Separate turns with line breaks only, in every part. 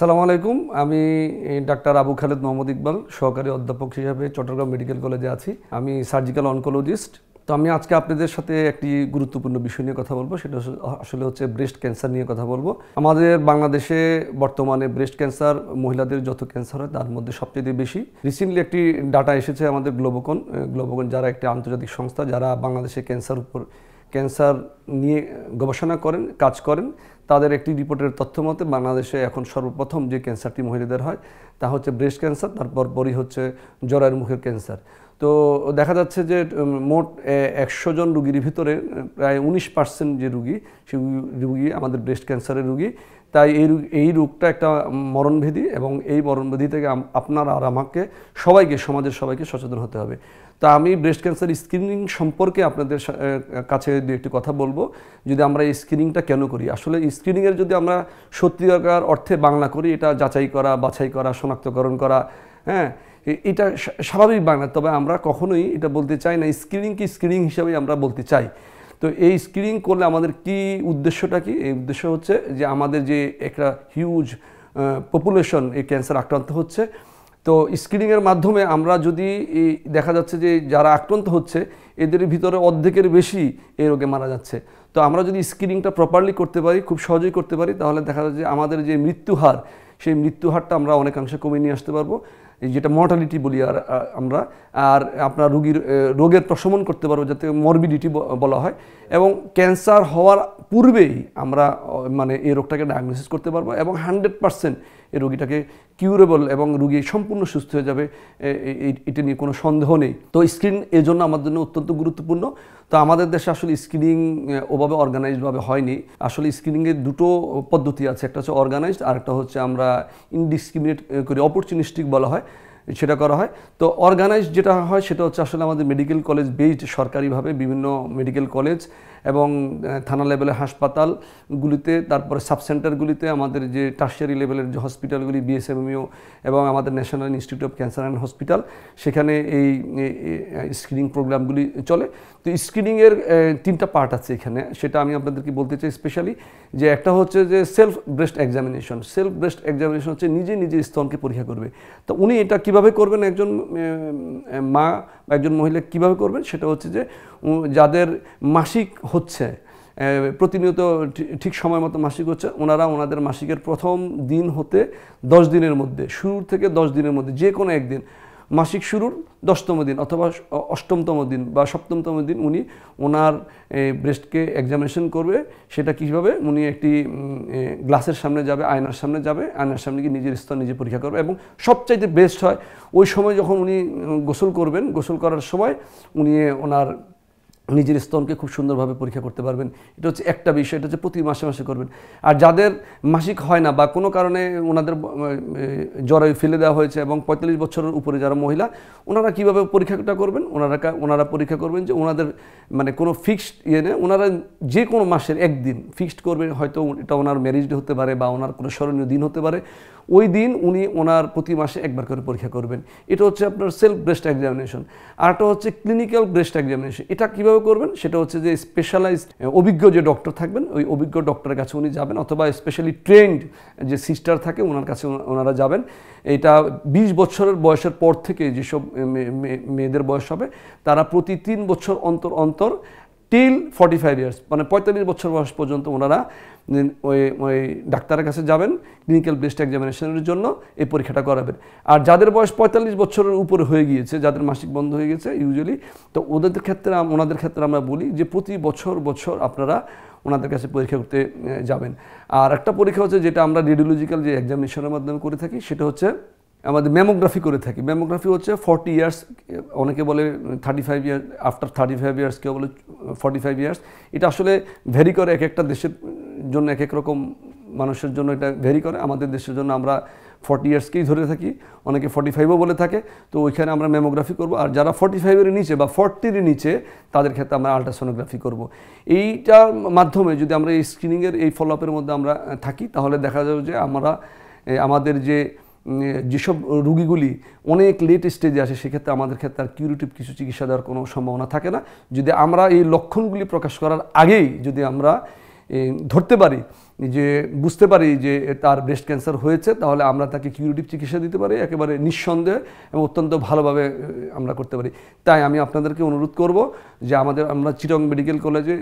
সালাম আলাইকুম আমি ডাক্তার আবু খালেদ মোহাম্মদ ইকবাল সহকারী অধ্যাপক হিসাবে চট্টগ্রাম মেডিকেল কলেজে আছি আমি সার্জিক্যাল অনকোলজিস্ট তো আমি আজকে আপনাদের সাথে একটি গুরুত্বপূর্ণ বিষয় নিয়ে কথা বলবো সেটা আসলে হচ্ছে ব্রেস্ট ক্যান্সার নিয়ে কথা বলবো আমাদের বাংলাদেশে বর্তমানে ব্রেস্ট ক্যান্সার মহিলাদের যত ক্যান্সার হয় তার মধ্যে সবচেয়ে বেশি রিসেন্টলি একটি ডাটা এসেছে আমাদের গ্লোবোকন গ্লোবোকন যারা একটি আন্তর্জাতিক সংস্থা যারা বাংলাদেশে ক্যান্সার উপর ক্যান্সার নিয়ে গবেষণা করেন কাজ করেন তাদের একটি রিপোর্টের তথ্য মতে বাংলাদেশে এখন সর্বপ্রথম যে ক্যান্সারটি মহিলাদের হয় তা হচ্ছে ব্রেস্ট ক্যান্সার তারপর পরই হচ্ছে জরায়ের মুখের ক্যান্সার তো দেখা যাচ্ছে যে মোট একশো জন রুগীর ভিতরে প্রায় উনিশ পার্সেন্ট যে রুগী সে রুগী আমাদের ব্রেস্ট ক্যান্সারের রুগী তাই এই এই রোগটা একটা মরণভেদি এবং এই মরণভেদি থেকে আপনার আর আমাকে সবাইকে সমাজের সবাইকে সচেতন হতে হবে তা আমি ব্রেস্ট ক্যান্সার স্ক্রিনিং সম্পর্কে আপনাদের কাছে দু একটি কথা বলবো যদি আমরা এই স্ক্রিনিংটা কেন করি আসলে স্ক্রিনিংয়ের যদি আমরা সত্যিকার অর্থে বাংলা করি এটা যাচাই করা বাছাই করা শনাক্তকরণ করা হ্যাঁ এটা স্বাভাবিক বাংলা তবে আমরা কখনোই এটা বলতে চাই না স্ক্রিনিং কি স্ক্রিনিং হিসাবে আমরা বলতে চাই তো এই স্ক্রিনিং করলে আমাদের কি উদ্দেশ্যটা কি এই উদ্দেশ্য হচ্ছে যে আমাদের যে একটা হিউজ পপুলেশন এই ক্যান্সার আক্রান্ত হচ্ছে তো স্ক্রিনিংয়ের মাধ্যমে আমরা যদি দেখা যাচ্ছে যে যারা আক্রান্ত হচ্ছে এদের ভিতরে অর্ধেকের বেশি এই রোগে মারা যাচ্ছে তো আমরা যদি স্ক্রিনিংটা প্রপারলি করতে পারি খুব সহজেই করতে পারি তাহলে দেখা যাচ্ছে যে আমাদের যে মৃত্যু হার সেই মৃত্যু হারটা আমরা অনেকাংশে কমিয়ে নিয়ে আসতে পারবো যেটা মর্টালিটি বলি আর আমরা আর আপনার রুগীর রোগের প্রশমন করতে পারবো যাতে মরবিডিটি বলা হয় এবং ক্যান্সার হওয়ার পূর্বেই আমরা মানে এই রোগটাকে ডায়াগনোসিস করতে পারবো এবং হান্ড্রেড পারসেন্ট এই রোগীটাকে কিউরেবল এবং রুগী সম্পূর্ণ সুস্থ হয়ে যাবে এটা নিয়ে কোনো সন্দেহ নেই তো স্ক্রিন জন্য আমাদের জন্য অত্যন্ত গুরুত্বপূর্ণ তো আমাদের দেশে আসলে স্ক্রিনিং ওভাবে অর্গানাইজডভাবে হয়নি আসলে স্ক্রিনিংয়ের দুটো পদ্ধতি আছে একটা হচ্ছে অর্গানাইজড আর একটা হচ্ছে আমরা ইনডিসক্রিমিনেট করি অপরচুনিস্টিক বলা হয় সেটা করা হয় তো অর্গানাইজ যেটা হয় সেটা হচ্ছে আসলে আমাদের মেডিকেল কলেজ বেসড সরকারিভাবে বিভিন্ন মেডিকেল কলেজ এবং থানা লেভেলের হাসপাতালগুলিতে তারপরে সাবসেন্টারগুলিতে আমাদের যে টার্সিয়ারি লেভেলের যে হসপিটালগুলি বিএসএমইও এবং আমাদের national institute of cancer and hospital সেখানে এই স্ক্রিনিং প্রোগ্রামগুলি চলে তো স্ক্রিনিংয়ের তিনটা পার্ট আছে এখানে সেটা আমি আপনাদেরকে বলতে চাই স্পেশালি যে একটা হচ্ছে যে self breast examination self breast examination হচ্ছে নিজে নিজে স্তনকে পরীক্ষা করবে তো উনি এটা কীভাবে কিভাবে করবেন একজন মা বা একজন মহিলা কিভাবে করবেন সেটা হচ্ছে যে যাদের মাসিক হচ্ছে প্রতিনিয়ত ঠিক সময় মতো মাসিক হচ্ছে ওনারা ওনাদের মাসিকের প্রথম দিন হতে দশ দিনের মধ্যে শুরু থেকে দশ দিনের মধ্যে যে কোনো একদিন মাসিক শুরুর দশতম দিন অথবা অষ্টমতম দিন বা সপ্তমতম দিন উনি ওনার ব্রেস্টকে এক্সামিনেশন করবে সেটা কীভাবে উনি একটি গ্লাসের সামনে যাবে আয়নার সামনে যাবে আয়নার সামনে গিয়ে নিজের স্তর নিজে পরীক্ষা করবে এবং সবচাইতে বেস্ট হয় ওই সময় যখন উনি গোসল করবেন গোসল করার সময় উনি ওনার নিজের স্তনকে খুব সুন্দরভাবে পরীক্ষা করতে পারবেন এটা হচ্ছে একটা বিষয় এটা হচ্ছে প্রতি মাসে মাসে করবেন আর যাদের মাসিক হয় না বা কোনো কারণে ওনাদের জরায়ু ফেলে দেওয়া হয়েছে এবং পঁয়তাল্লিশ বছরের উপরে যারা মহিলা ওনারা কীভাবে পরীক্ষাটা করবেন ওনারা ওনারা পরীক্ষা করবেন যে ওনাদের মানে কোনো ফিক্সড ইয়ে নেই ওনারা যে কোনো মাসের একদিন ফিক্সড করবেন হয়তো এটা ওনার ম্যারিজড হতে পারে বা ওনার কোনো স্মরণীয় দিন হতে পারে ওই দিন উনি ওনার প্রতি মাসে একবার করে পরীক্ষা করবেন এটা হচ্ছে আপনার সেলফ ব্রেস্ট এক্সামিনেশন আরটা হচ্ছে ক্লিনিক্যাল ব্রেস্ট এক্সামিনেশন এটা কীভাবে করবেন সেটা হচ্ছে যে স্পেশালাইজড অভিজ্ঞ যে ডক্টর থাকবেন ওই অভিজ্ঞ ডক্টরের কাছে উনি যাবেন অথবা স্পেশালি ট্রেন্ড যে সিস্টার থাকে ওনার কাছে ওনারা যাবেন এটা ২০ বছরের বয়সের পর থেকে যেসব মেয়েদের বয়স হবে তারা প্রতি তিন বছর অন্তর অন্তর টিল ফর্টি ফাইভ ইয়ার্স মানে পঁয়তাল্লিশ বছর বয়স পর্যন্ত ওনারা ওই ওই ডাক্তারের কাছে যাবেন ক্লিনিক্যাল বেস্ট এক্সামিনেশনের জন্য এই পরীক্ষাটা করাবেন আর যাদের বয়স পঁয়তাল্লিশ বছরের উপরে হয়ে গিয়েছে যাদের মাসিক বন্ধ হয়ে গেছে ইউজুয়ালি তো ওদের ক্ষেত্রে ওনাদের ক্ষেত্রে আমরা বলি যে প্রতি বছর বছর আপনারা ওনাদের কাছে পরীক্ষা করতে যাবেন আর একটা পরীক্ষা হচ্ছে যেটা আমরা রেডিওলজিক্যাল যে এক্সামিনেশনের মাধ্যমে করে থাকি সেটা হচ্ছে আমাদের মেমোগ্রাফি করে থাকি মেমোগ্রাফি হচ্ছে ফর্টি ইয়ার্স অনেকে বলে thirty five years after thirty five years কেউ বলে ফর্টি ফাইভ ইয়ার্স এটা আসলে ভেরি করে এক একটা দেশের জন্য এক এক রকম মানুষের জন্য এটা ভেরি করে আমাদের দেশের জন্য আমরা ফর্টি ইয়ার্সকেই ধরে থাকি অনেকে ফর্টি ফাইভও বলে থাকে তো ওইখানে আমরা মেমোগ্রাফি করব আর যারা ফর্টি ফাইভের নিচে বা ফর্টির নিচে তাদের ক্ষেত্রে আমরা আলট্রাসোনোগ্রাফি করব এইটার মাধ্যমে যদি আমরা এই স্ক্রিনিংয়ের এই ফলো আপের মধ্যে আমরা থাকি তাহলে দেখা যাবে যে আমরা আমাদের যে যেসব রুগীগুলি অনেক লেট স্টেজে আসে সেক্ষেত্রে আমাদের ক্ষেত্রে আর কিউরেটিভ কিছু চিকিৎসা দেওয়ার কোনো সম্ভাবনা থাকে না যদি আমরা এই লক্ষণগুলি প্রকাশ করার আগেই যদি আমরা ধরতে পারি যে বুঝতে পারি যে তার ব্রেস্ট ক্যান্সার হয়েছে তাহলে আমরা তাকে কিউরেটিভ চিকিৎসা দিতে পারি একেবারে নিঃসন্দেহে এবং অত্যন্ত ভালোভাবে আমরা করতে পারি তাই আমি আপনাদেরকে অনুরোধ করব যে আমাদের আমরা চিরং মেডিকেল কলেজে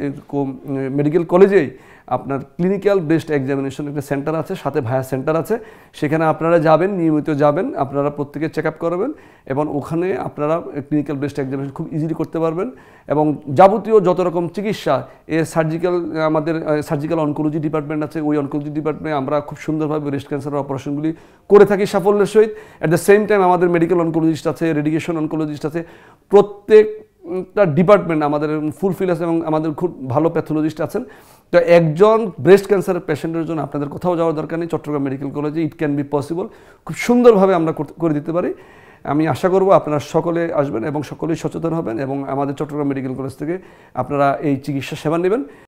মেডিকেল কলেজেই আপনার ক্লিনিক্যাল ব্রেস্ট এক্সামিনেশন একটা সেন্টার আছে সাথে ভায়া সেন্টার আছে সেখানে আপনারা যাবেন নিয়মিত যাবেন আপনারা প্রত্যেকে চেক আপ করাবেন এবং ওখানে আপনারা ক্লিনিক্যাল ব্রেস্ট এক্সামিনেশন খুব ইজিলি করতে পারবেন এবং যাবতীয় যত রকম চিকিৎসা এ সার্জিক্যাল আমাদের সার্জিক্যাল অনকোলজি ডিপার্টমেন্ট আছে ওই অনকোলজি ডিপার্টমেন্টে আমরা খুব সুন্দরভাবে ব্রেস্ট ক্যান্সারের অপারেশনগুলি করে থাকি সাফল্যের সহিত অ্যাট দ্য সেম টাইম আমাদের মেডিকেল অনকোলজিস্ট আছে রেডিকেশন অনকোলজিস্ট আছে প্রত্যেকটা ডিপার্টমেন্ট আমাদের ফুলফিল আছে এবং আমাদের খুব ভালো প্যাথোলজিস্ট আছেন তো একজন ব্রেস্ট ক্যান্সারের পেশেন্টের জন্য আপনাদের কোথাও যাওয়ার দরকার নেই চট্টগ্রাম মেডিকেল কলেজে ইট ক্যান বি পসিবল খুব সুন্দরভাবে আমরা করে দিতে পারি আমি আশা করব আপনারা সকলে আসবেন এবং সকলেই সচেতন হবেন এবং আমাদের চট্টগ্রাম মেডিকেল কলেজ থেকে আপনারা এই চিকিৎসা সেবা নেবেন